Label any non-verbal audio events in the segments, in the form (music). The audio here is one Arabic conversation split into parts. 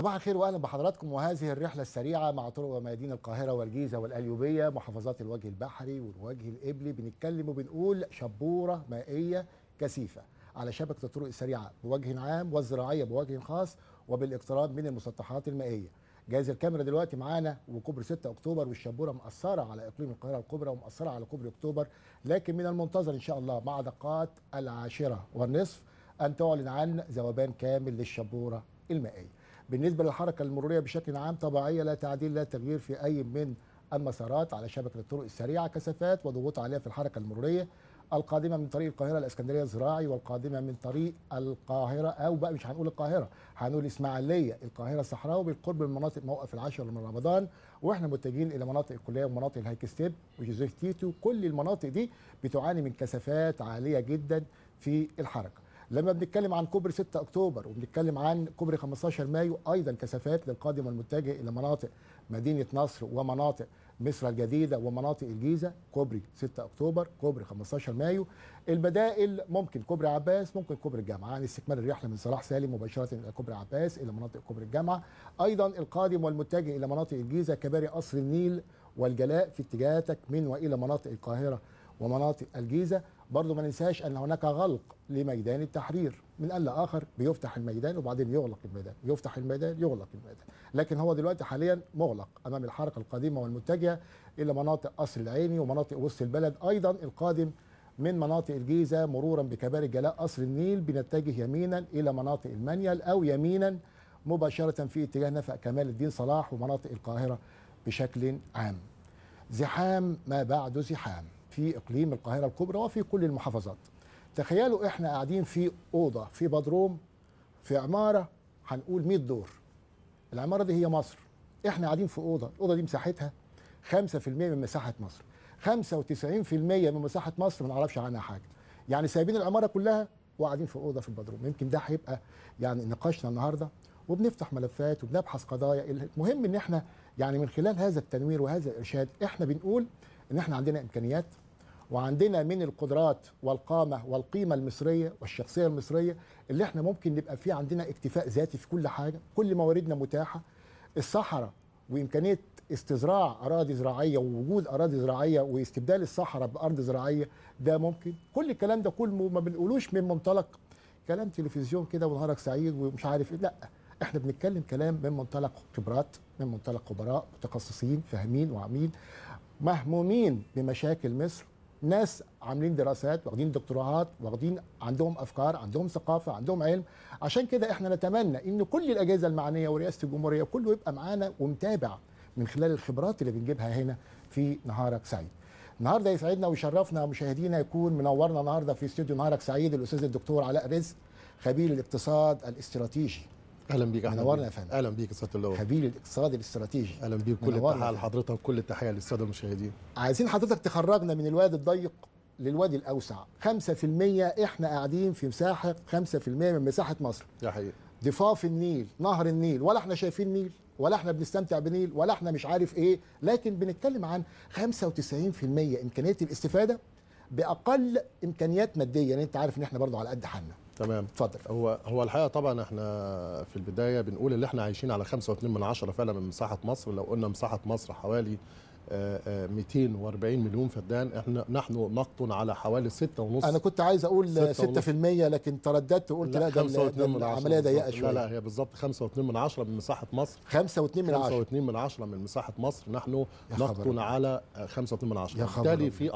صباح الخير واهلا بحضراتكم وهذه الرحله السريعه مع طرق وميادين القاهره والجيزه والاليوبيه محافظات الوجه البحري والوجه الابلي بنتكلم وبنقول شبوره مائيه كثيفه على شبكه الطرق السريعه بوجه عام والزراعيه بوجه خاص وبالاقتراب من المسطحات المائيه جهاز الكاميرا دلوقتي معانا وكوبري 6 اكتوبر والشبوره مأثره على اقليم القاهره الكبرى ومأثره على كوبري اكتوبر لكن من المنتظر ان شاء الله مع دقات العاشره والنصف ان تعلن عن ذوبان كامل للشبوره المائيه بالنسبه للحركه المروريه بشكل عام طبيعيه لا تعديل لا تغيير في اي من المسارات على شبكه الطرق السريعه كثافات وضغوط عاليه في الحركه المروريه القادمه من طريق القاهره الاسكندريه الزراعي والقادمه من طريق القاهره او بقى مش هنقول القاهره هنقول اسماعيليه القاهره صحراوي بالقرب من مناطق موقف العاشر من رمضان واحنا متجهين الى مناطق الكليه ومناطق الهيك ستيب وجوزيف تيتو كل المناطق دي بتعاني من كثافات عاليه جدا في الحركه لما بنتكلم عن كوبري 6 اكتوبر وبنتكلم عن كوبري 15 مايو ايضا كثافات للقادم والمتجه الى مناطق مدينه نصر ومناطق مصر الجديده ومناطق الجيزه كوبري 6 اكتوبر كوبري 15 مايو البدائل ممكن كوبري عباس ممكن كوبري الجامعه عن استكمال الرحله من صلاح سالم مباشره الى كوبري عباس الى مناطق كوبري الجامعه ايضا القادم والمتجه الى مناطق الجيزه كباري قصر النيل والجلاء في اتجاهاتك من والى مناطق القاهره ومناطق الجيزه برضه ما ننساش ان هناك غلق لميدان التحرير من قال اخر بيفتح الميدان وبعدين يغلق الميدان يفتح الميدان يغلق الميدان لكن هو دلوقتي حاليا مغلق امام الحركه القادمه والمتجهه الى مناطق قصر العيني ومناطق وسط البلد ايضا القادم من مناطق الجيزه مرورا بكباري جلاء قصر النيل بنتجه يمينا الى مناطق المنيل او يمينا مباشره في اتجاه نفق كمال الدين صلاح ومناطق القاهره بشكل عام زحام ما بعد زحام في اقليم القاهره الكبرى وفي كل المحافظات تخيلوا احنا قاعدين في اوضه في بدروم في عماره هنقول 100 دور العماره دي هي مصر احنا قاعدين في اوضه الاوضه دي مساحتها 5% من مساحه مصر 95% من مساحه مصر ما نعرفش عنها حاجه يعني سايبين العماره كلها وقاعدين في اوضه في البدروم يمكن ده هيبقى يعني نقاشنا النهارده وبنفتح ملفات وبنبحث قضايا المهم ان احنا يعني من خلال هذا التنوير وهذا الارشاد احنا بنقول ان احنا عندنا امكانيات وعندنا من القدرات والقامه والقيمه المصريه والشخصيه المصريه اللي احنا ممكن نبقى فيه عندنا اكتفاء ذاتي في كل حاجه، كل مواردنا متاحه. الصحراء وامكانيه استزراع اراضي زراعيه ووجود اراضي زراعيه واستبدال الصحراء بارض زراعيه ده ممكن، كل الكلام ده كله ما بنقولوش من منطلق كلام تلفزيون كده ونهارك سعيد ومش عارف ايه، لا احنا بنتكلم كلام من منطلق خبرات، من منطلق خبراء متخصصين فاهمين وعاملين مهمومين بمشاكل مصر ناس عاملين دراسات واخدين دكتوراهات واخدين عندهم افكار عندهم ثقافه عندهم علم عشان كده احنا نتمنى ان كل الاجهزه المعنيه ورئاسه الجمهوريه كله يبقى معانا ومتابع من خلال الخبرات اللي بنجيبها هنا في نهارك سعيد النهارده يسعدنا ويشرفنا مشاهدينا يكون منورنا النهارده في استوديو نهارك سعيد الاستاذ الدكتور علاء رزق خبير الاقتصاد الاستراتيجي اهلا بيك احمد منورنا يا فندم اهلا بيك استاذ اللواء خبير الاقتصادي الاستراتيجي اهلا بيك كل التحيه لحضرتك وكل التحيه للساده المشاهدين عايزين حضرتك تخرجنا من الواد الضيق للوادي الاوسع 5% احنا قاعدين في مساحه 5% من مساحه مصر يا حقيقي ضفاف النيل نهر النيل ولا احنا شايفين نيل ولا احنا بنستمتع بنيل ولا احنا مش عارف ايه لكن بنتكلم عن 95% امكانيه الاستفاده باقل امكانيات ماديه لان يعني انت عارف ان احنا برضو على قد حالنا تمام اتفضل هو هو الحقيقه طبعا احنا في البدايه بنقول ان احنا عايشين على 5.2 من عشرة فعلا من مساحه مصر لو قلنا مساحه مصر حوالي 240 آه، آه، مليون فدان احنا نحن نقطن على حوالي 6.5 انا كنت عايز اقول 6%, لكن ترددت وقلت لا, لا ده العمليه ضيقه شويه لا لا هي بالظبط 5.2 من عشرة من مساحه مصر 5.2 من 5.2 من عشره من مساحه مصر نحن نقطن على 5.2 من عشره بالتالي في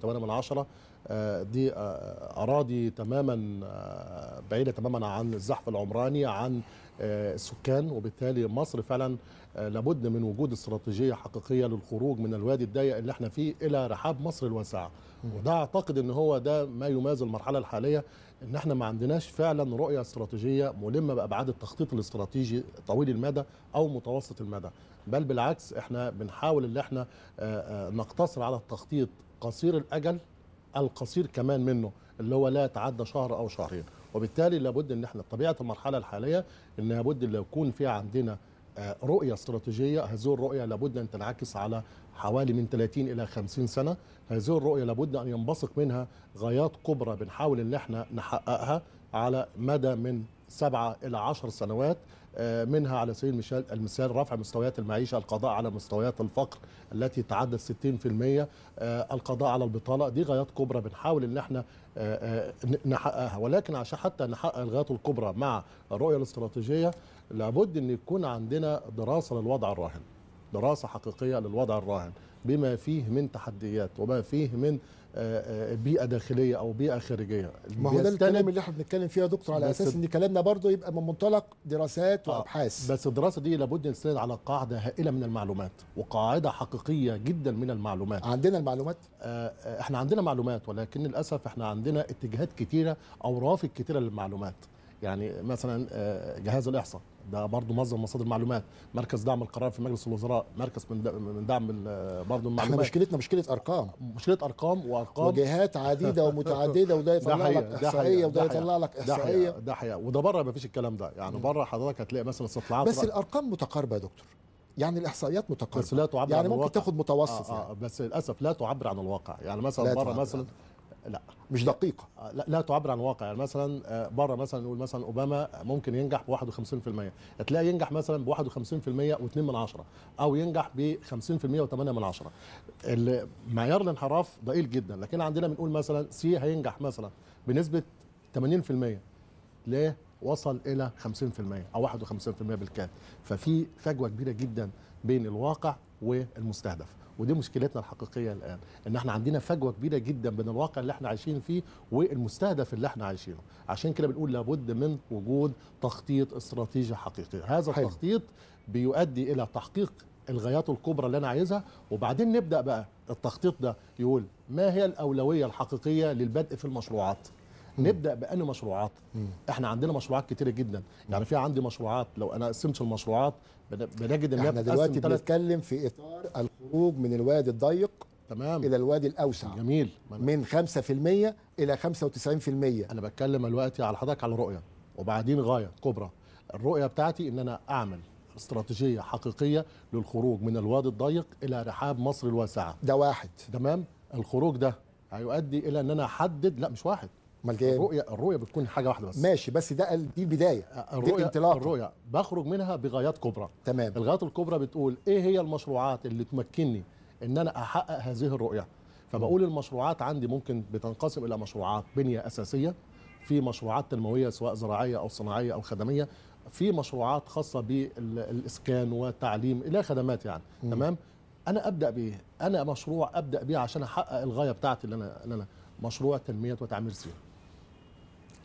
94.8 من عشرة آه، دي آه، اراضي تماما آه، بعيده تماما عن الزحف العمراني عن السكان وبالتالي مصر فعلا لابد من وجود استراتيجيه حقيقيه للخروج من الوادي الضيق اللي احنا فيه الى رحاب مصر الواسعه وده اعتقد ان هو ده ما يمازل المرحله الحاليه ان احنا ما عندناش فعلا رؤيه استراتيجيه ملمه بابعاد التخطيط الاستراتيجي طويل المدى او متوسط المدى بل بالعكس احنا بنحاول ان احنا نقتصر على التخطيط قصير الاجل القصير كمان منه اللي هو لا يتعدى شهر او شهرين وبالتالي لابد ان احنا طبيعه المرحله الحاليه ان لابد ان يكون في عندنا آه، رؤيه استراتيجيه هذه الرؤيه لابد ان تنعكس على حوالي من 30 الى 50 سنه هذه الرؤيه لابد ان ينبثق منها غايات كبرى بنحاول ان احنا نحققها على مدى من 7 الى 10 سنوات آه، منها على سبيل المثال رفع مستويات المعيشة القضاء على مستويات الفقر التي تعدت 60% آه، القضاء على البطالة دي غايات كبرى بنحاول ان احنا آه، نحققها ولكن عشان حتى نحقق الغايات الكبرى مع الرؤية الاستراتيجية لابد ان يكون عندنا دراسة للوضع الراهن دراسة حقيقية للوضع الراهن بما فيه من تحديات وما فيه من بيئه داخليه او بيئه خارجيه ما هو ده الكلام اللي احنا بنتكلم فيه يا دكتور على اساس ان كلامنا برضه يبقى من منطلق دراسات آه، وابحاث آه بس الدراسه دي لابد تستند على قاعده هائله من المعلومات وقاعده حقيقيه جدا من المعلومات عندنا المعلومات آه, آه، احنا عندنا معلومات ولكن للاسف احنا عندنا اتجاهات كتيره او رافق كتيره للمعلومات يعني مثلا آه، جهاز الاحصاء ده برضه مصدر مصادر معلومات مركز دعم القرار في مجلس الوزراء مركز من من دعم برضه المعلومات احنا مشكلتنا مشكله ارقام مشكله ارقام وارقام وجهات عديده ومتعدده وده (laughs) يطلع لك احصائيه وده يطلع لك احصائيه ده حقيقه وده بره ما فيش الكلام ده يعني بره حضرتك هتلاقي مثلا استطلاعات بس الارقام متقاربه يا دكتور يعني الاحصائيات متقاربه بس لا تعبر يعني عن ممكن الواقع. تاخد متوسط آه آه يعني. بس للاسف لا تعبر عن الواقع يعني مثلا بره مثلا لا مش دقيقه لا, تعبر عن واقع يعني مثلا آه، بره مثلا نقول مثلا اوباما ممكن ينجح ب 51% هتلاقي ينجح مثلا ب 51% و2 من عشرة او ينجح ب 50% و8 من عشرة معيار الانحراف ضئيل جدا لكن عندنا بنقول مثلا سي هينجح مثلا بنسبه 80% ليه وصل الى 50% او 51% بالكاد ففي فجوه كبيره جدا بين الواقع والمستهدف ودي مشكلتنا الحقيقيه الان ان احنا عندنا فجوه كبيره جدا بين الواقع اللي احنا عايشين فيه والمستهدف اللي احنا عايشينه عشان كده بنقول لابد من وجود تخطيط استراتيجي حقيقي هذا حلو. التخطيط بيؤدي الى تحقيق الغايات الكبرى اللي انا عايزها وبعدين نبدا بقى التخطيط ده يقول ما هي الاولويه الحقيقيه للبدء في المشروعات نبدا بانه مشروعات احنا عندنا مشروعات كتيره جدا يعني في عندي مشروعات لو انا قسمت المشروعات بنجد ان احنا دلوقتي بنتكلم في اطار الخروج من الوادي الضيق تمام الى الوادي الاوسع جميل من 5% الى 95% انا بتكلم دلوقتي على حضرتك على رؤيه وبعدين غايه كبرى الرؤيه بتاعتي ان انا اعمل استراتيجيه حقيقيه للخروج من الوادي الضيق الى رحاب مصر الواسعه ده واحد تمام الخروج ده هيؤدي الى ان انا احدد لا مش واحد امال جاي الرؤيه الرؤيه بتكون حاجه واحده بس ماشي بس ده دي البدايه آه، الرؤيه دي انطلاقه الرؤيه بخرج منها بغايات كبرى تمام الغايات الكبرى بتقول ايه هي المشروعات اللي تمكنني ان انا احقق هذه الرؤيه فبقول المشروعات عندي ممكن بتنقسم الى مشروعات بنيه اساسيه في مشروعات تنمويه سواء زراعيه او صناعيه او خدميه في مشروعات خاصه بالاسكان والتعليم الى خدمات يعني م. تمام انا ابدا بايه انا مشروع ابدا بيه عشان احقق الغايه بتاعتي اللي انا اللي انا مشروع تنميه وتعمير سينا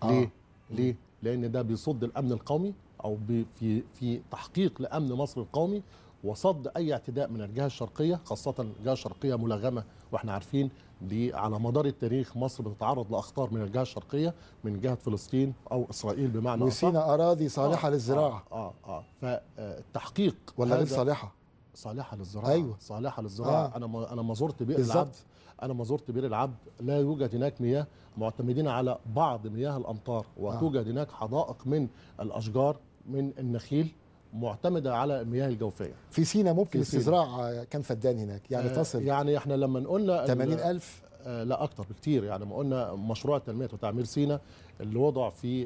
آه. ليه؟ ليه؟ لان ده بيصد الامن القومي او في في تحقيق لامن مصر القومي وصد اي اعتداء من الجهه الشرقيه خاصه الجهه الشرقيه ملغمه واحنا عارفين دي على مدار التاريخ مصر بتتعرض لاخطار من الجهه الشرقيه من جهه فلسطين او اسرائيل بمعنى وسينا اراضي صالحه آه للزراعه اه اه, آه فالتحقيق ولا غير صالحه صالحه للزراعه ايوه صالحه للزراعه آه. انا ما انا ما زرت بيئة العبد انا ما زرت بير العبد لا يوجد هناك مياه معتمدين على بعض مياه الامطار آه. وتوجد هناك حدائق من الاشجار من النخيل معتمده على المياه الجوفيه في سينا ممكن استزراع آه، كم فدان هناك يعني آه، تصل يعني احنا لما قلنا 80000 لا اكتر بكتير يعني ما قلنا مشروع تنميه وتعمير سينا اللي وضع في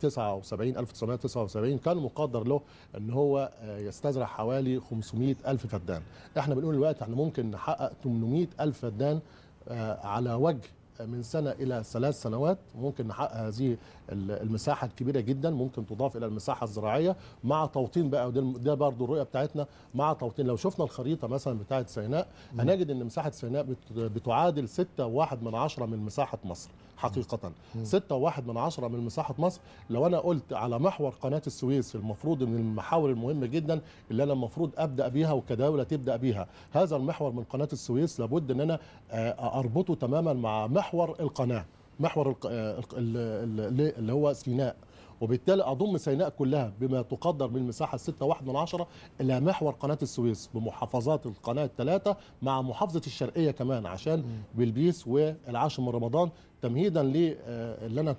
79 آه، 1979 كان مقدر له ان هو آه، يستزرع حوالي 500 الف فدان احنا بنقول دلوقتي احنا ممكن نحقق 800 الف فدان آه، على وجه من سنة إلى ثلاث سنوات ممكن نحقق هذه المساحة الكبيرة جدا ممكن تضاف إلى المساحة الزراعية مع توطين بقى وده برضو الرؤية بتاعتنا مع توطين لو شفنا الخريطة مثلا بتاعة سيناء هنجد أن مساحة سيناء بتعادل 6.1 من عشرة من مساحة مصر حقيقة 6.1 من عشرة من مساحة مصر لو أنا قلت على محور قناة السويس المفروض من المحاور المهمة جدا اللي أنا المفروض أبدأ بيها وكدولة تبدأ بيها هذا المحور من قناة السويس لابد أن أنا آه، أربطه تماما مع محور محور القناه محور آه، اللي هو سيناء وبالتالي اضم سيناء كلها بما تقدر بالمساحه 6.1 من عشرة الى محور قناه السويس بمحافظات القناه الثلاثه مع محافظه الشرقيه كمان عشان بلبيس والعاشر من رمضان تمهيدا آه، اللي انا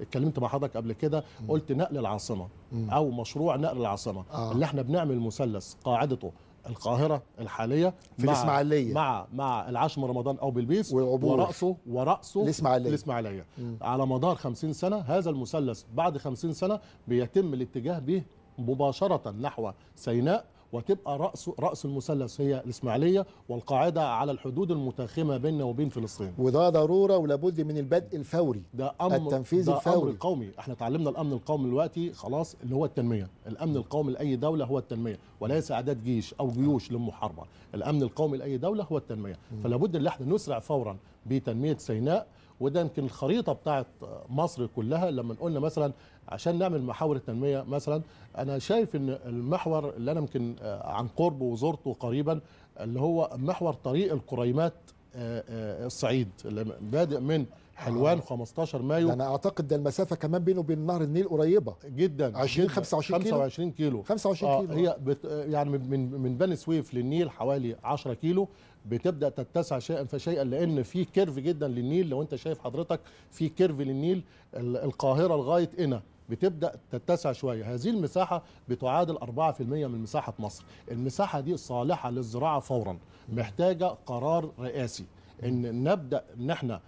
اتكلمت مع حضرتك قبل كده قلت نقل العاصمه او مشروع نقل العاصمه آه. اللي احنا بنعمل مثلث قاعدته القاهره الحاليه في مع الاسماعيليه مع مع العشم رمضان او بلبيس والعبور ورأسه ورأسه الاسماعيليه الاسماعيليه على مدار 50 سنه هذا المثلث بعد 50 سنه بيتم الاتجاه به مباشره نحو سيناء وتبقى راس راس المثلث هي الاسماعيليه والقاعده على الحدود المتاخمه بيننا وبين فلسطين وده ضروره ولابد من البدء الفوري ده امر التنفيذ ده الفوري امر القومي احنا اتعلمنا الامن القومي دلوقتي خلاص اللي هو التنميه الامن القومي لاي دوله هو التنميه وليس اعداد جيش او جيوش للمحاربه الامن القومي لاي دوله هو التنميه فلابد ان احنا نسرع فورا بتنميه سيناء وده يمكن الخريطه بتاعت مصر كلها لما قلنا مثلا عشان نعمل محاور التنميه مثلا انا شايف ان المحور اللي انا يمكن آه، عن قرب وزرته قريبا اللي هو محور طريق القريمات آه، آه، الصعيد اللي بادئ من حلوان آه. 15 مايو انا اعتقد ده المسافه كمان بينه وبين نهر النيل قريبه جدا 20 25 كيلو 25 كيلو 25 آه كيلو هي بت يعني من من بني سويف للنيل حوالي 10 كيلو بتبدا تتسع شيئا فشيئا لان في كيرف جدا للنيل لو انت شايف حضرتك في كيرف للنيل القاهره لغايه هنا بتبدا تتسع شويه هذه المساحه بتعادل 4% من مساحه مصر المساحه دي صالحه للزراعه فورا محتاجه قرار رئاسي ان نبدا ان احنا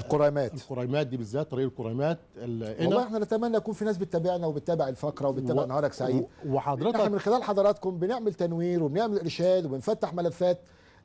القريمات القريمات دي بالذات طريق القريمات والله احنا نتمنى يكون في ناس بتتابعنا وبتتابع الفقره وبتتابع و... نهارك سعيد وحضرتك احنا من خلال حضراتكم بنعمل تنوير وبنعمل ارشاد وبنفتح ملفات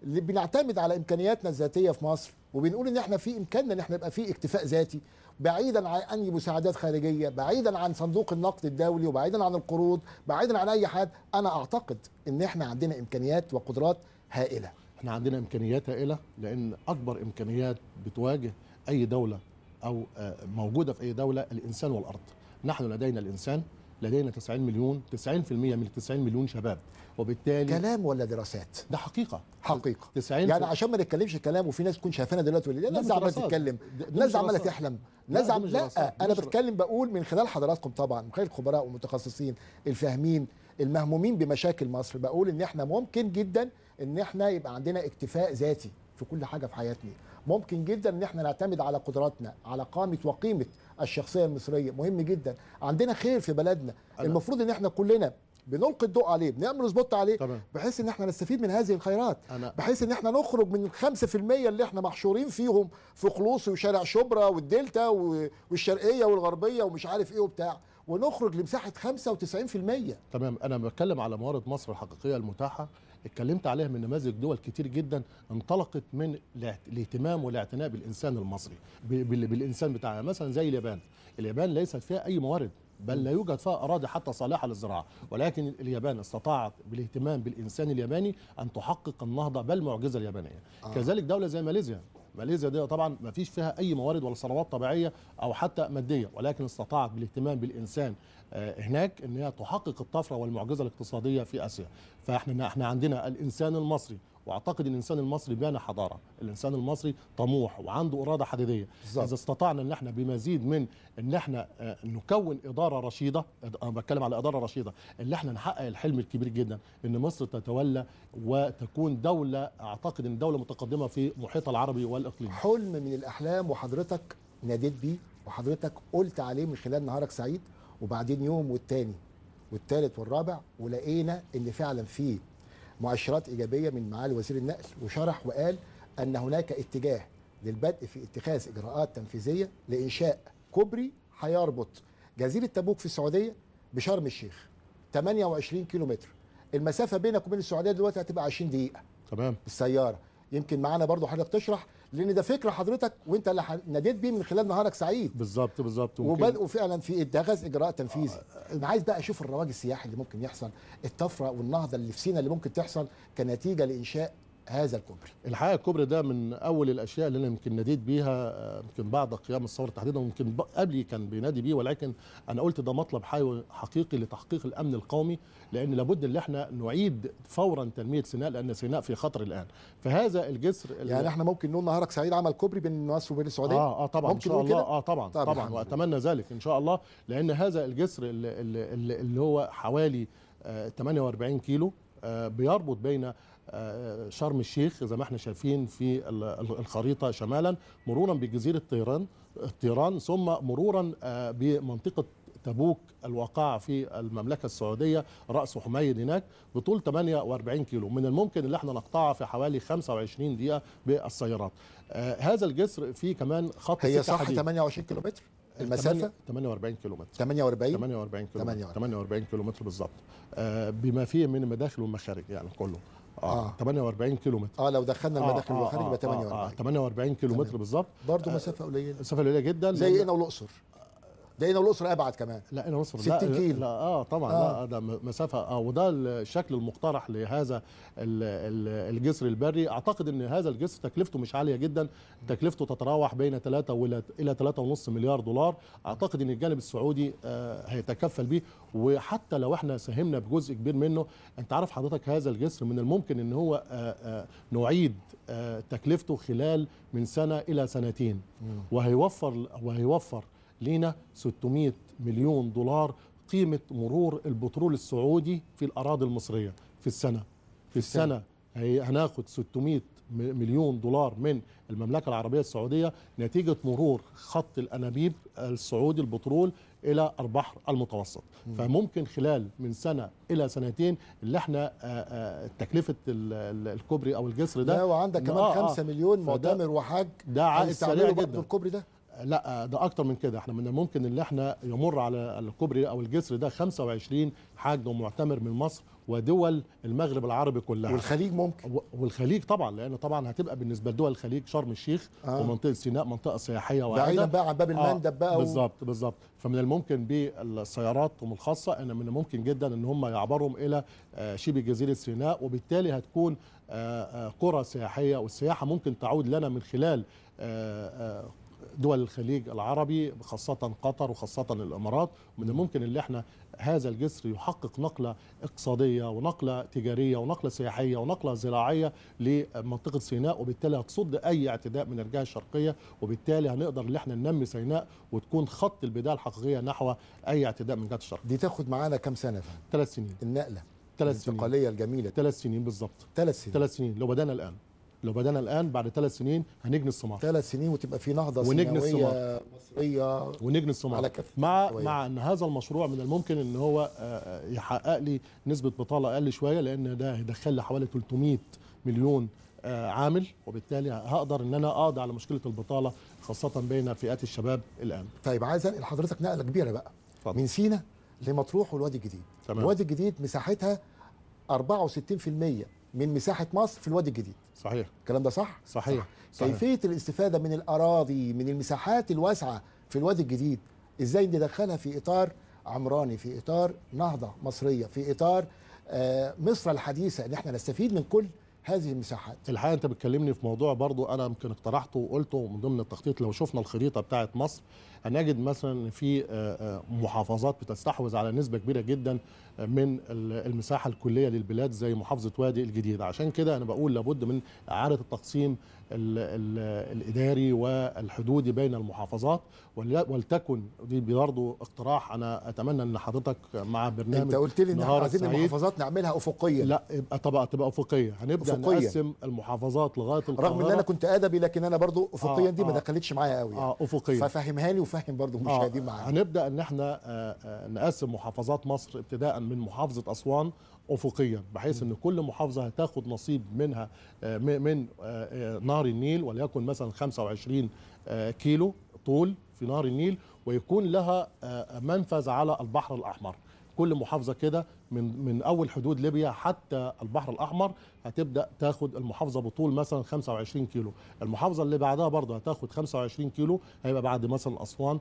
اللي بنعتمد على امكانياتنا الذاتيه في مصر وبنقول ان احنا في امكاننا ان احنا يبقى في اكتفاء ذاتي بعيدا عن اي مساعدات خارجيه بعيدا عن صندوق النقد الدولي وبعيدا عن القروض بعيدا عن اي حد انا اعتقد ان احنا عندنا امكانيات وقدرات هائله احنا عندنا امكانيات هائله لان اكبر امكانيات بتواجه اي دوله او آه، موجوده في اي دوله الانسان والارض نحن لدينا الانسان لدينا 90 مليون 90% من 90 مليون شباب وبالتالي كلام ولا دراسات ده حقيقه حقيقه 90 يعني عشان ما نتكلمش كلام وفي ناس تكون شايفانا دلوقتي ولا الناس عماله تتكلم الناس عماله تحلم الناس لا, لا انا بتكلم بقول من خلال حضراتكم طبعا من خلال الخبراء والمتخصصين الفاهمين المهمومين بمشاكل مصر بقول ان احنا ممكن جدا ان احنا يبقى عندنا اكتفاء ذاتي في كل حاجه في حياتنا ممكن جدا ان احنا نعتمد على قدراتنا على قامه وقيمه الشخصيه المصريه مهم جدا عندنا خير في بلدنا المفروض ان احنا كلنا بنلقي الضوء عليه بنعمل سبوت عليه طبعا. بحيث ان احنا نستفيد من هذه الخيرات أنا. بحيث ان احنا نخرج من في 5% اللي احنا محشورين فيهم في خلوصي وشارع شبرا والدلتا والشرقيه والغربيه ومش عارف ايه وبتاع ونخرج لمساحه 95% تمام انا بتكلم على موارد مصر الحقيقيه المتاحه اتكلمت عليها من نماذج دول كتير جدا انطلقت من الاهتمام والاعتناء بالانسان المصري بالانسان بتاعها مثلا زي اليابان اليابان ليست فيها اي موارد بل لا يوجد فيها أراضي حتى صالحة للزراعة ولكن اليابان استطاعت بالاهتمام بالإنسان الياباني أن تحقق النهضة بل معجزة اليابانية آه. كذلك دولة زي ماليزيا ماليزيا دي طبعا ما فيش فيها اي موارد ولا ثروات طبيعيه او حتى ماديه ولكن استطاعت بالاهتمام بالانسان آه، هناك ان هي تحقق الطفره والمعجزه الاقتصاديه في اسيا فاحنا احنا عندنا الانسان المصري واعتقد الانسان المصري بنى حضاره الانسان المصري طموح وعنده اراده حديديه بالزبط. اذا استطعنا ان احنا بمزيد من ان احنا آه، نكون اداره رشيده انا آه، بتكلم على اداره رشيده ان احنا نحقق الحلم الكبير جدا ان مصر تتولى وتكون دوله اعتقد ان دوله متقدمه في محيطها العربي والاقليمي حلم من الاحلام وحضرتك ناديت بيه وحضرتك قلت عليه من خلال نهارك سعيد وبعدين يوم والتاني والتالت والرابع ولقينا ان فعلا في مؤشرات ايجابيه من معالي وزير النقل وشرح وقال ان هناك اتجاه للبدء في اتخاذ اجراءات تنفيذيه لانشاء كوبري هيربط جزيره تبوك في السعوديه بشرم الشيخ 28 كيلومتر المسافه بينك وبين السعوديه دلوقتي هتبقى 20 دقيقه تمام بالسياره يمكن معانا برضو حضرتك تشرح لان ده فكر حضرتك وانت اللي ناديت بيه من خلال نهارك سعيد بالظبط بالظبط وبداوا فعلا في اتخاذ اجراء تنفيذي آه. انا عايز بقى اشوف الرواج السياحي اللي ممكن يحصل الطفره والنهضه اللي في سينا اللي ممكن تحصل كنتيجه لانشاء هذا الكوبري الحقيقه الكوبري ده من اول الاشياء اللي انا يمكن ناديت بيها آه، يمكن بعد قيام الثوره تحديدا ويمكن قبلي كان بينادي بيه ولكن انا قلت ده مطلب حقيقي لتحقيق الامن القومي لان لابد ان احنا نعيد فورا تنميه سيناء لان سيناء في خطر الان فهذا الجسر يعني احنا ممكن نقول نهارك سعيد عمل كوبري بين مصر وبين السعوديه اه اه طبعا ممكن ان شاء الله اه طبعا طيب، طبعا, طبعا واتمنى ذلك ان شاء الله لان هذا الجسر اللي, اللي, اللي هو حوالي 48 آه، كيلو آه، بيربط بين آه، شرم الشيخ زي ما احنا شايفين في الخريطه شمالا مرورا بجزيره طيران الطيران ثم مرورا آه، بمنطقه تبوك الواقعة في المملكة السعودية رأس حميد هناك بطول 48 كيلو من الممكن اللي احنا نقطعها في حوالي 25 دقيقة بالسيارات آه هذا الجسر فيه كمان خط هي صح حديد. 28 كيلو متر المسافة 48 كيلو متر 48 48 كيلو 48 كيلو متر بالظبط آه، بما فيه من المداخل والمخارج يعني كله اه 48 كيلو متر اه لو دخلنا المداخل آه والخارج آه، يبقى 48 اه 48 كيلو متر بالظبط برضه مسافه قليله مسافه قليله جدا زي هنا إيه؟ والاقصر ده هنا الاسره ابعد كمان لا هنا الاسره 60 كيلو لا اه طبعا آه. لا ده مسافه اه وده الشكل المقترح لهذا الجسر البري اعتقد ان هذا الجسر تكلفته مش عاليه جدا تكلفته تتراوح بين 3 الى 3.5 مليار دولار اعتقد ان الجانب السعودي آه هيتكفل بيه وحتى لو احنا ساهمنا بجزء كبير منه انت عارف حضرتك هذا الجسر من الممكن ان هو آآ آه، آآ آه، نعيد آآ آه، تكلفته خلال من سنه الى سنتين وهيوفر وهيوفر لينا 600 مليون دولار قيمة مرور البترول السعودي في الأراضي المصرية في السنة في السنة هناخد 600 مليون دولار من المملكة العربية السعودية نتيجة مرور خط الأنابيب السعودي البترول إلى البحر المتوسط مم. فممكن خلال من سنة إلى سنتين اللي احنا آه، آه، تكلفة الكوبري أو الجسر ده لا وعندك كمان 5 آه، مليون مؤتمر وحاج ده عائد سريع جدا الكوبري ده لا ده اكتر من كده احنا من الممكن ان احنا يمر على الكوبري او الجسر ده 25 حاج ومعتمر من مصر ودول المغرب العربي كلها والخليج ممكن والخليج طبعا لان طبعا هتبقى بالنسبه لدول الخليج شرم الشيخ آه. ومنطقه سيناء منطقه سياحيه وعادة بعيدا بقى عن باب المندب آه. بقى بالظبط و... بالظبط فمن الممكن بالسيارات الخاصه ان من الممكن جدا ان هم يعبرهم الى آه، شبه جزيره سيناء وبالتالي هتكون آه، آه، قرى سياحيه والسياحه ممكن تعود لنا من خلال دول الخليج العربي خاصة قطر وخاصة الإمارات من الممكن اللي احنا هذا الجسر يحقق نقلة اقتصادية ونقلة تجارية ونقلة سياحية ونقلة زراعية لمنطقة سيناء وبالتالي هتصد أي اعتداء من الجهة الشرقية وبالتالي هنقدر ان احنا ننمي سيناء وتكون خط البداية الحقيقية نحو أي اعتداء من جهة الشرق دي تاخد معانا كام سنة ثلاث سنين النقلة ثلاث سنين الانتقالية الجميلة ثلاث سنين بالظبط ثلاث سنين ثلاث سنين لو بدأنا الآن لو بدانا الان بعد ثلاث سنين هنجني الصمام ثلاث سنين وتبقى في نهضه ونجني الصمام مصريه ونجني الصمام على كف مع مع ان هذا المشروع من الممكن ان هو آه، آه، يحقق لي نسبه بطاله اقل شويه لان ده هيدخل لي حوالي 300 مليون آه، عامل وبالتالي هقدر ان انا اقضي على مشكله البطاله خاصه بين فئات الشباب الان طيب عايز انقل حضرتك نقله كبيره بقى فضل. من سينا لمطروح والوادي الجديد تمام. الوادي الجديد مساحتها 64% من مساحه مصر في الوادي الجديد صحيح الكلام ده صح صحيح, صحيح. كيفيه الاستفاده من الاراضي من المساحات الواسعه في الوادي الجديد ازاي ندخلها في اطار عمراني في اطار نهضه مصريه في اطار آه، مصر الحديثه ان احنا نستفيد من كل هذه المساحات الحقيقه انت بتكلمني في موضوع برضو انا يمكن اقترحته وقلته من ضمن التخطيط لو شفنا الخريطه بتاعه مصر هنجد مثلا ان في آه، آه، محافظات بتستحوذ على نسبه كبيره جدا آه، من المساحه الكليه للبلاد زي محافظه وادي الجديد عشان كده انا بقول لابد من اعاده التقسيم الـ الـ الاداري والحدودي بين المحافظات ولتكن دي برضه اقتراح انا اتمنى ان حضرتك مع برنامج انت قلت لي ان احنا عايزين المحافظات نعملها افقيه لا يبقى طبعا تبقى افقيه هنبدا أفقية. نقسم المحافظات لغايه القاهره رغم ان انا كنت ادبي لكن انا برضه افقيا آه دي آه ما دخلتش معايا قوي يعني. اه افقيه ففهمها لي وفهم فاهم برضه المشاهدين معانا هنبدا ان احنا آه، آه، نقسم محافظات مصر ابتداء من محافظه اسوان افقيا بحيث ان كل محافظه هتاخد نصيب منها آه، من نهر النيل وليكن مثلا 25 كيلو طول في نهر النيل ويكون لها منفذ على البحر الاحمر كل محافظه كده من من اول حدود ليبيا حتى البحر الاحمر هتبدا تاخد المحافظه بطول مثلا 25 كيلو المحافظه اللي بعدها برضه هتاخد 25 كيلو هيبقى بعد مثلا اسوان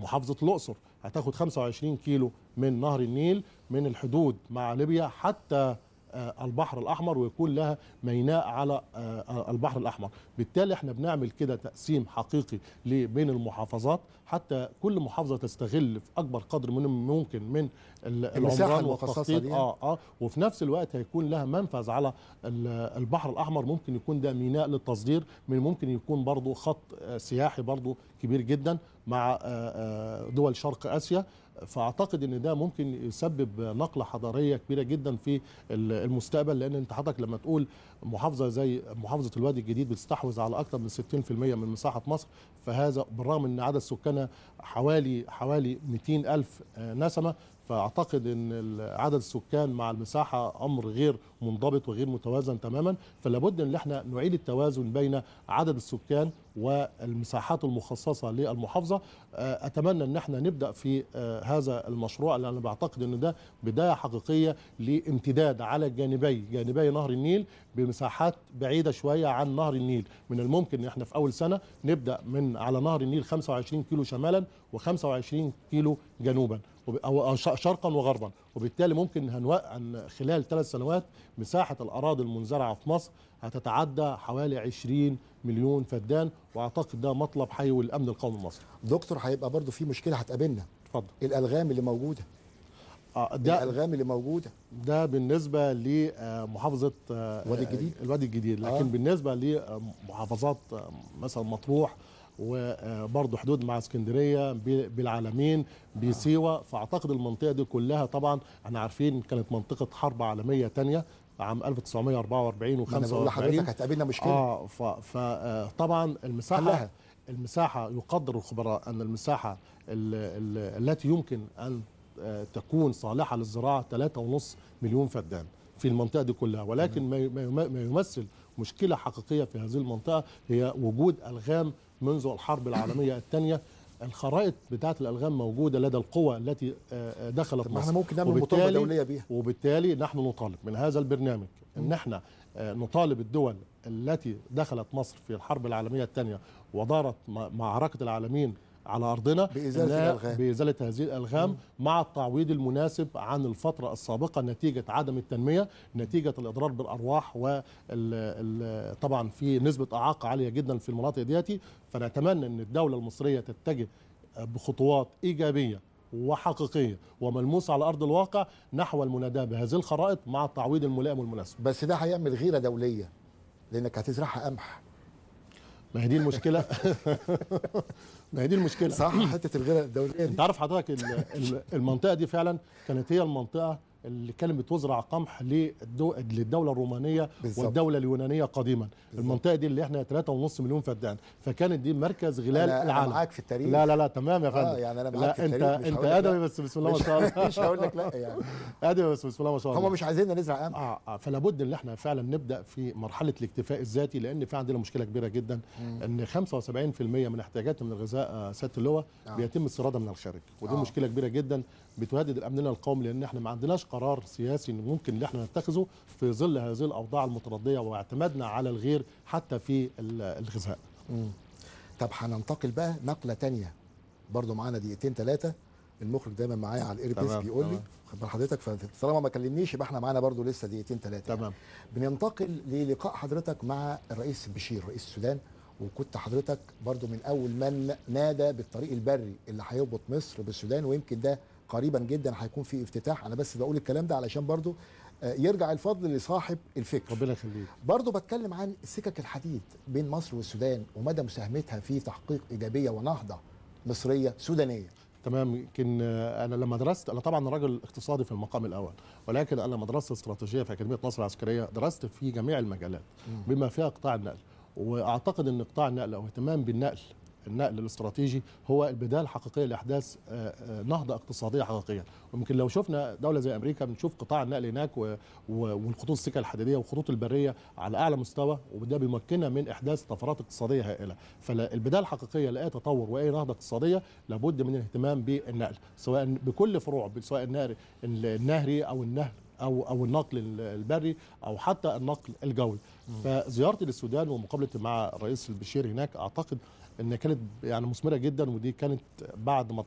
محافظه الاقصر هتاخد 25 كيلو من نهر النيل من الحدود مع ليبيا حتى آه، البحر الاحمر ويكون لها ميناء على آه، آه، البحر الاحمر بالتالي احنا بنعمل كده تقسيم حقيقي بين المحافظات حتى كل محافظه تستغل في اكبر قدر من ممكن من المخصصه دي يعني. اه اه وفي نفس الوقت هيكون لها منفذ على البحر الاحمر ممكن يكون ده ميناء للتصدير من ممكن يكون برضه خط سياحي برضه كبير جدا مع دول شرق اسيا فاعتقد ان ده ممكن يسبب نقله حضاريه كبيره جدا في المستقبل لان انت حضرتك لما تقول محافظه زي محافظه الوادي الجديد بتستحوذ على اكثر من 60% من مساحه مصر فهذا بالرغم ان عدد سكانها حوالي حوالي 200 الف آه، نسمه فاعتقد ان عدد السكان مع المساحه امر غير منضبط وغير متوازن تماما فلا بد ان احنا نعيد التوازن بين عدد السكان والمساحات المخصصه للمحافظه آه، اتمنى ان احنا نبدا في آه، هذا المشروع لان انا بعتقد ان ده بدايه حقيقيه لامتداد على الجانبي جانبي نهر النيل بمساحات بعيده شويه عن نهر النيل من الممكن ان احنا في اول سنه نبدا من على نهر النيل 25 كيلو شمالا و25 كيلو جنوبا أو شرقا وغربا وبالتالي ممكن هن خلال ثلاث سنوات مساحة الأراضي المنزرعة في مصر هتتعدى حوالي 20 مليون فدان واعتقد ده مطلب حي والامن القومي المصري دكتور هيبقى برضو في مشكله هتقابلنا اتفضل الالغام اللي موجوده آه ده الالغام اللي موجوده ده بالنسبه لمحافظه آه، آه، الوادي الجديد الوادي الجديد لكن آه. بالنسبه لمحافظات آه، مثلا مطروح وبرضه حدود مع اسكندريه بالعالمين بسيوه فاعتقد المنطقه دي كلها طبعا احنا عارفين كانت منطقه حرب عالميه ثانيه عام 1944 و45 انا بقول لحضرتك هتقابلنا مشكله اه فطبعا المساحه حلها. المساحه يقدر الخبراء ان المساحه التي يمكن ان آه، تكون صالحه للزراعه 3.5 مليون فدان في المنطقه دي كلها ولكن ما يمثل مشكله حقيقيه في هذه المنطقه هي وجود الغام منذ الحرب العالمية الثانية الخرائط بتاعت الألغام موجودة لدى القوى التي آه، آه، دخلت مصر احنا ممكن نعمل مطالبة دولية بيها وبالتالي نحن نطالب من هذا البرنامج أن احنا آه، نطالب الدول التي دخلت مصر في الحرب العالمية الثانية ودارت معركة العالمين على ارضنا بازاله الالغام بازاله هذه الالغام مع التعويض المناسب عن الفتره السابقه نتيجه عدم التنميه نتيجه الاضرار بالارواح و طبعا في نسبه اعاقه عاليه جدا في المناطق دياتي فنتمنى ان الدوله المصريه تتجه بخطوات ايجابيه وحقيقيه وملموسه على ارض الواقع نحو المناداه بهذه الخرائط مع التعويض الملائم والمناسب. بس ده هيعمل غيره دوليه لانك هتزرعها قمح ما هي دي المشكله (laughs) ما هي دي المشكله صح حته الغنى الدوليه دي انت عارف حضرتك المنطقه دي فعلا كانت هي المنطقه اللي كانت وزرع قمح للدوله الرومانيه بالزبط. والدوله اليونانيه قديما بالزبط. المنطقه دي اللي احنا 3.5 مليون فدان فكانت دي مركز غلال أنا العالم أنا معاك في التاريخ لا لا لا تمام يا آه، فندم آه يعني انا معاك لا في التاريخ انت انت ادبي بس بسم الله ما شاء الله مش هقول لك لا يعني ادبي بس بسم الله ما شاء الله هم مش عايزيننا نزرع قمح اه, آه فلا بد ان احنا فعلا نبدا في مرحله الاكتفاء الذاتي لان في عندنا مشكله كبيره جدا ان 75% من احتياجاتنا من الغذاء سياده اللواء آه. بيتم استيرادها من الخارج ودي آه. مشكله كبيره جدا بتهدد الامن القومي لان احنا ما عندناش قرار سياسي ممكن اللي احنا نتخذه في ظل هذه الاوضاع المترديه واعتمادنا على الغير حتى في الغذاء طب هننتقل بقى نقله تانية برضو معانا دقيقتين ثلاثه المخرج دايما معايا على الايربيس بيقول لي خد بال حضرتك فطالما ما كلمنيش يبقى احنا معانا برضو لسه دقيقتين ثلاثه تمام بننتقل للقاء حضرتك مع الرئيس بشير رئيس السودان وكنت حضرتك برضو من اول من نادى بالطريق البري اللي هيربط مصر بالسودان ويمكن ده قريبا جدا هيكون في افتتاح انا بس بقول الكلام ده علشان برضو آه، يرجع الفضل لصاحب الفكر ربنا يخليك برضه بتكلم عن سكك الحديد بين مصر والسودان ومدى مساهمتها في تحقيق ايجابيه ونهضه مصريه سودانيه تمام يمكن آه، انا لما درست انا طبعا راجل اقتصادي في المقام الاول ولكن انا لما درست استراتيجيه في اكاديميه مصر العسكريه درست في جميع المجالات بما فيها قطاع النقل واعتقد ان قطاع النقل او اهتمام بالنقل النقل الاستراتيجي هو البدايه الحقيقيه لاحداث آه، آه، نهضه اقتصاديه حقيقيه ويمكن لو شفنا دوله زي امريكا بنشوف قطاع النقل هناك والخطوط السكه الحديديه والخطوط البريه على اعلى مستوى وده بيمكننا من احداث طفرات اقتصاديه هائله فالبدايه الحقيقيه لاي تطور واي نهضه اقتصاديه لابد من الاهتمام بالنقل سواء بكل فروع سواء النهري او النهر او او النقل البري او حتى النقل الجوي فزيارتي للسودان ومقابلتي مع الرئيس البشير هناك اعتقد ان كانت يعني مثمره جدا ودي كانت بعد ما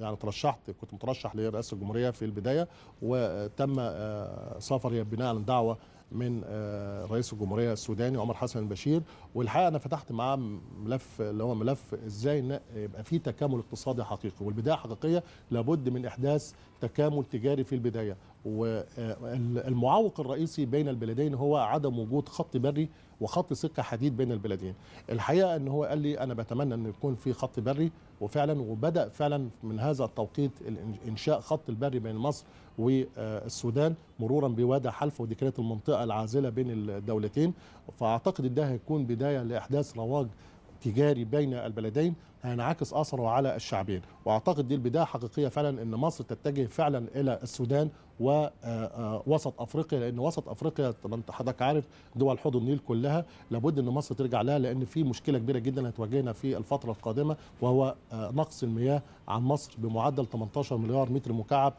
يعني ترشحت كنت مترشح لرئاسه الجمهوريه في البدايه وتم آه، سفري بناء على دعوه من آه، رئيس الجمهوريه السوداني عمر حسن البشير والحقيقه انا فتحت معاه ملف اللي هو ملف ازاي يبقى في تكامل اقتصادي حقيقي والبدايه حقيقيه لابد من احداث تكامل تجاري في البدايه والمعوق آه، الرئيسي بين البلدين هو عدم وجود خط بري وخط سكه حديد بين البلدين الحقيقه ان هو قال لي انا بتمنى ان يكون في خط بري وفعلا وبدا فعلا من هذا التوقيت انشاء خط البري بين مصر والسودان مرورا بوادي حلف كانت المنطقه العازله بين الدولتين فاعتقد ده هيكون بدايه لاحداث رواج تجاري بين البلدين هينعكس اثره على الشعبين واعتقد دي البدايه حقيقيه فعلا ان مصر تتجه فعلا الى السودان ووسط آه، آه، افريقيا لان وسط افريقيا طبعا انت حضرتك عارف دول حوض النيل كلها لابد ان مصر ترجع لها لان في مشكله كبيره جدا هتواجهنا في الفتره القادمه وهو آه، نقص المياه عن مصر بمعدل 18 مليار متر مكعب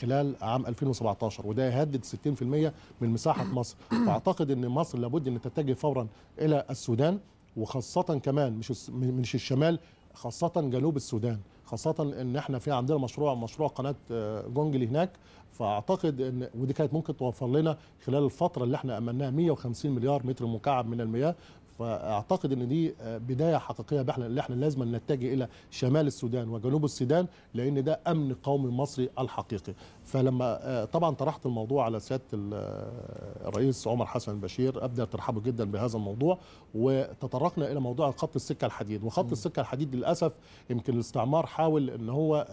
خلال عام 2017 وده يهدد 60% من مساحه مصر فاعتقد ان مصر لابد ان تتجه فورا الى السودان وخاصه كمان مش مش الشمال خاصه جنوب السودان خاصه ان احنا في عندنا مشروع مشروع قناه آه، جونجلي هناك فاعتقد ان ودي كانت ممكن توفر لنا خلال الفتره اللي احنا امناها 150 مليار متر مكعب من المياه فاعتقد ان دي آه، بدايه حقيقيه بحنا اللي احنا لازم نتجه الى شمال السودان وجنوب السودان لان ده امن قومي مصري الحقيقي فلما آه، طبعا طرحت الموضوع على سياده آه، الرئيس عمر حسن البشير ابدا ترحبوا جدا بهذا الموضوع وتطرقنا الى موضوع خط السكه الحديد وخط السكه الحديد للاسف يمكن الاستعمار حاول ان هو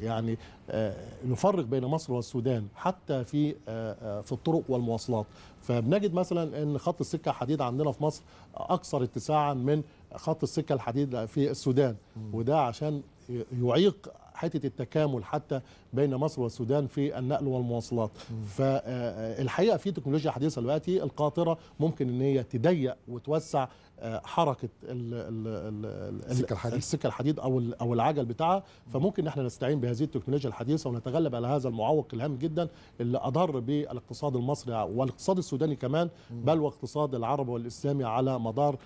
يعني نفرق بين مصر والسودان حتى في في الطرق والمواصلات فبنجد مثلا ان خط السكه الحديد عندنا في مصر اكثر اتساعا من خط السكه الحديد في السودان وده عشان يعيق حته التكامل حتى بين مصر والسودان في النقل والمواصلات فالحقيقه آه، آه، في تكنولوجيا حديثه دلوقتي القاطره ممكن ان هي تضيق وتوسع آه، حركه السكه الحديد السكه الحديد او او العجل بتاعها فممكن احنا نستعين بهذه التكنولوجيا الحديثه ونتغلب على هذا المعوق الهام جدا اللي اضر بالاقتصاد المصري والاقتصاد السوداني كمان بل واقتصاد العرب والاسلامي على مدار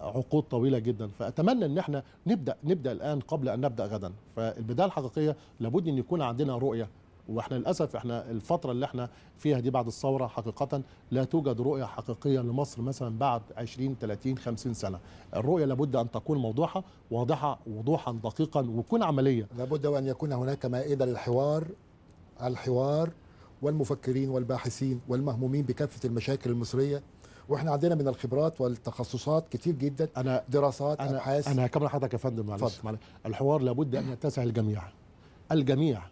عقود طويله جدا فاتمنى ان احنا نبدا نبدا الان قبل ان نبدا غدا فالبدايه الحقيقيه لابد ان يكون عندنا عندنا رؤيه واحنا للاسف احنا الفتره اللي احنا فيها دي بعد الثوره حقيقه لا توجد رؤيه حقيقيه لمصر مثلا بعد 20 30 50 سنه الرؤيه لابد ان تكون موضوحه واضحه وضوحا دقيقا وتكون عمليه لابد وان يكون هناك مائده للحوار الحوار والمفكرين والباحثين والمهمومين بكافه المشاكل المصريه واحنا عندنا من الخبرات والتخصصات كتير جدا أنا دراسات أنا ابحاث انا هكمل حضرتك يا فندم معلش الحوار لابد ان يتسع الجميع الجميع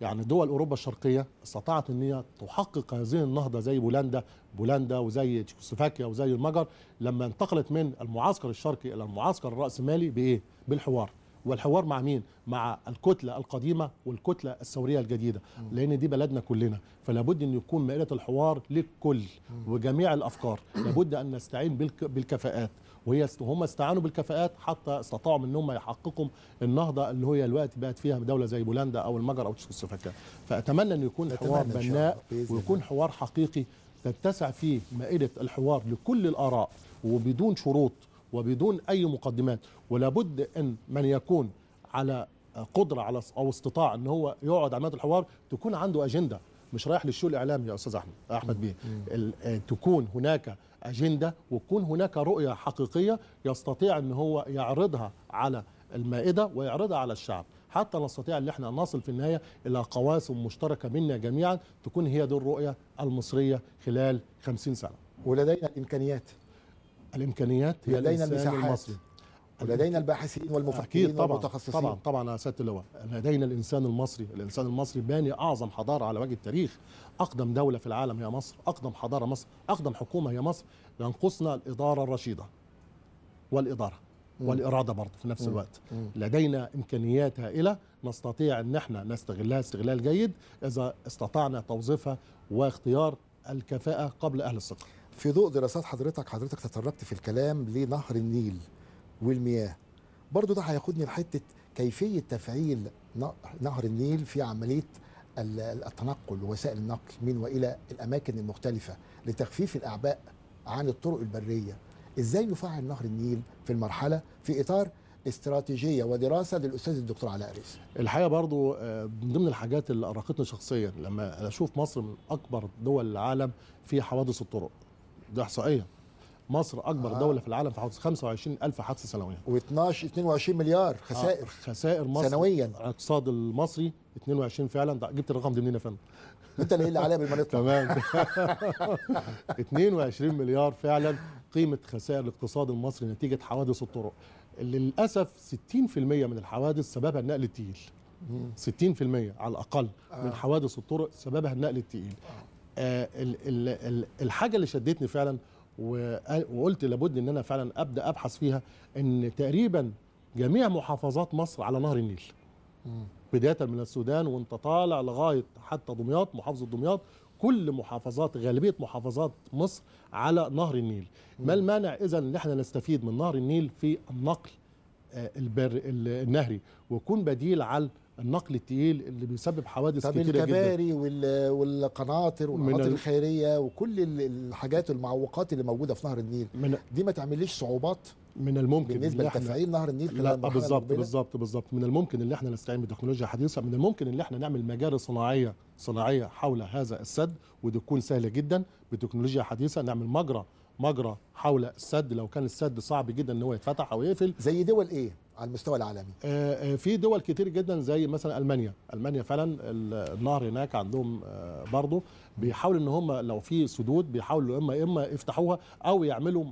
يعني دول اوروبا الشرقيه استطاعت ان هي تحقق هذه النهضه زي بولندا بولندا وزي تشيكوسلوفاكيا وزي المجر لما انتقلت من المعسكر الشرقي الى المعسكر الراسمالي بايه؟ بالحوار والحوار مع مين؟ مع الكتلة القديمة والكتلة الثورية الجديدة لأن دي بلدنا كلنا فلا بد أن يكون مائدة الحوار للكل وجميع الأفكار لابد أن نستعين بالكفاءات وهي هم استعانوا بالكفاءات حتى استطاعوا من هم يحققوا النهضه اللي هي الوقت بقت فيها دوله زي بولندا او المجر او تشيكوسلوفاكيا فاتمنى انه يكون حوار بناء ويكون حوار حقيقي تتسع فيه مائده الحوار لكل الاراء وبدون شروط وبدون اي مقدمات ولابد ان من يكون على قدره على او استطاع ان هو يقعد على مائده الحوار تكون عنده اجنده مش رايح للشؤون الاعلامي يا استاذ احمد احمد بيه تكون هناك اجنده وتكون هناك رؤيه حقيقيه يستطيع ان هو يعرضها على المائده ويعرضها على الشعب حتى نستطيع ان احنا نصل في النهايه الى قواسم مشتركه منا جميعا تكون هي دي الرؤيه المصريه خلال 50 سنه ولدينا الامكانيات الامكانيات هي لدينا المساحات المصري ولدينا الباحثين والمفكرين طبعا والمتخصصين طبعا طبعا يا سياده اللواء لدينا الانسان المصري الانسان المصري باني اعظم حضاره على وجه التاريخ اقدم دوله في العالم هي مصر اقدم حضاره مصر اقدم حكومه هي مصر ينقصنا الاداره الرشيده والاداره والاراده برضه في نفس الوقت لدينا امكانيات هائله نستطيع ان احنا نستغلها استغلال جيد اذا استطعنا توظيفها واختيار الكفاءه قبل اهل الثقه في ضوء دراسات حضرتك حضرتك تطرقت في الكلام لنهر النيل والمياه برضو ده هياخدني لحته كيفيه تفعيل نهر النيل في عمليه التنقل ووسائل النقل من والى الاماكن المختلفه لتخفيف الاعباء عن الطرق البريه ازاي نفعل نهر النيل في المرحله في اطار استراتيجيه ودراسه للاستاذ الدكتور علاء ريس الحقيقه برضو آه، من ضمن الحاجات اللي ارقتني شخصيا لما اشوف مصر من اكبر دول العالم في حوادث الطرق ده إحصائياً مصر اكبر آه. دوله في العالم في حوادث 25000 حادثه سنويا و12 22 مليار خسائر آه. خسائر مصر سنويا الاقتصاد المصري 22 فعلا ده جبت الرقم ده منين يا فندم (laughs) انت اللي قايل عليا بالمنطق تمام 22 (laughs) (laughs) مليار فعلا قيمه خسائر الاقتصاد المصري نتيجه حوادث الطرق للاسف 60% من الحوادث سببها النقل الثقيل 60% على الاقل آه. من حوادث الطرق سببها النقل الثقيل آه. آه الحاجه اللي شدتني فعلا وقلت لابد ان انا فعلا ابدا ابحث فيها ان تقريبا جميع محافظات مصر على نهر النيل بدايه من السودان وانت طالع لغايه حتى دمياط محافظه دمياط كل محافظات غالبيه محافظات مصر على نهر النيل ما المانع اذا ان احنا نستفيد من نهر النيل في النقل آه، البر النهري ويكون بديل على النقل التقيل اللي بيسبب حوادث طب الكباري والقناطر والقناطر الخيريه وكل الحاجات المعوقات اللي موجوده في نهر النيل من دي ما تعمليش صعوبات من الممكن بالنسبه لتفعيل نهر النيل لا بالظبط بالظبط بالظبط من الممكن ان احنا نستعين بتكنولوجيا حديثه من الممكن ان احنا نعمل مجاري صناعيه صناعيه حول هذا السد ودي تكون سهله جدا بتكنولوجيا حديثه نعمل مجرى مجرى حول السد لو كان السد صعب جدا ان هو يتفتح او يقفل زي دول ايه على المستوى العالمي آه، آه، في دول كتير جدا زي مثلا المانيا المانيا فعلا النهر هناك عندهم آه، برضه بيحاولوا ان هم لو في سدود بيحاولوا اما اما يفتحوها او يعملوا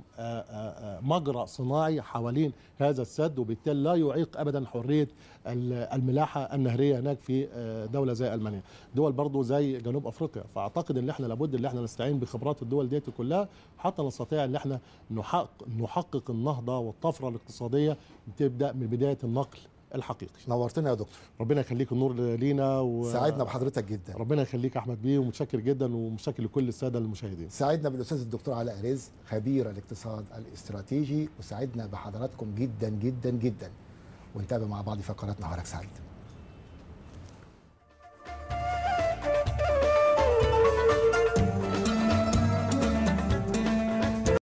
مجرى صناعي حوالين هذا السد وبالتالي لا يعيق ابدا حريه الملاحه النهريه هناك في دوله زي المانيا دول برضو زي جنوب افريقيا فاعتقد ان احنا لابد ان احنا نستعين بخبرات الدول ديت كلها حتى نستطيع ان احنا نحقق نحقق النهضه والطفره الاقتصاديه تبدا من بدايه النقل الحقيقي نورتنا يا دكتور ربنا يخليك النور لينا و... سعدنا بحضرتك جدا ربنا يخليك احمد بيه ومتشكر جدا ومتشكر لكل الساده المشاهدين سعدنا بالاستاذ الدكتور علاء رزق خبير الاقتصاد الاستراتيجي وسعدنا بحضراتكم جدا جدا جدا ونتابع مع بعض فقرات نهارك سعيد